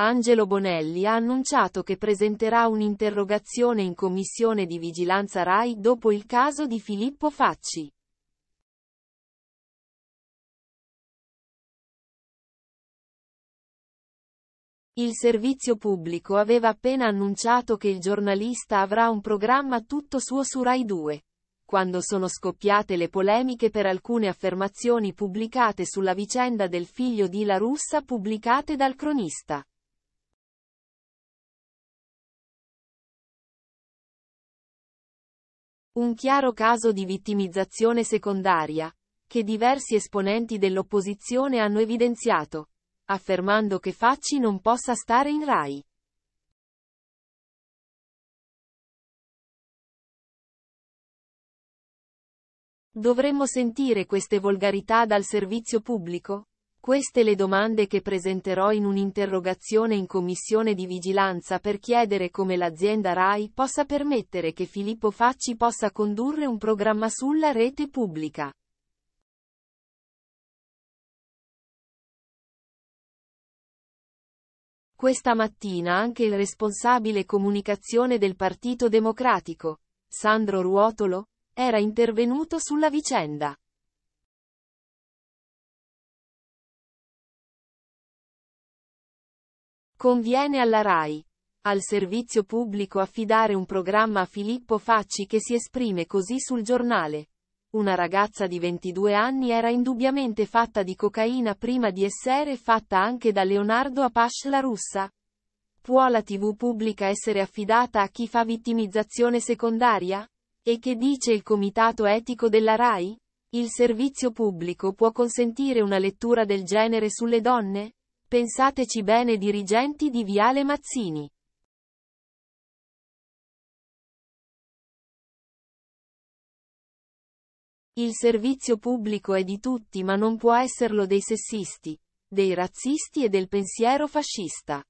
Angelo Bonelli ha annunciato che presenterà un'interrogazione in commissione di vigilanza RAI dopo il caso di Filippo Facci. Il servizio pubblico aveva appena annunciato che il giornalista avrà un programma tutto suo su Rai 2. Quando sono scoppiate le polemiche per alcune affermazioni pubblicate sulla vicenda del figlio di La Russa pubblicate dal cronista. Un chiaro caso di vittimizzazione secondaria, che diversi esponenti dell'opposizione hanno evidenziato, affermando che Facci non possa stare in RAI. Dovremmo sentire queste volgarità dal servizio pubblico? queste le domande che presenterò in un'interrogazione in commissione di vigilanza per chiedere come l'azienda RAI possa permettere che Filippo Facci possa condurre un programma sulla rete pubblica. Questa mattina anche il responsabile comunicazione del Partito Democratico, Sandro Ruotolo, era intervenuto sulla vicenda. Conviene alla RAI, al servizio pubblico affidare un programma a Filippo Facci che si esprime così sul giornale. Una ragazza di 22 anni era indubbiamente fatta di cocaina prima di essere fatta anche da Leonardo Apache la russa. Può la TV pubblica essere affidata a chi fa vittimizzazione secondaria? E che dice il comitato etico della RAI? Il servizio pubblico può consentire una lettura del genere sulle donne? Pensateci bene dirigenti di Viale Mazzini. Il servizio pubblico è di tutti ma non può esserlo dei sessisti, dei razzisti e del pensiero fascista.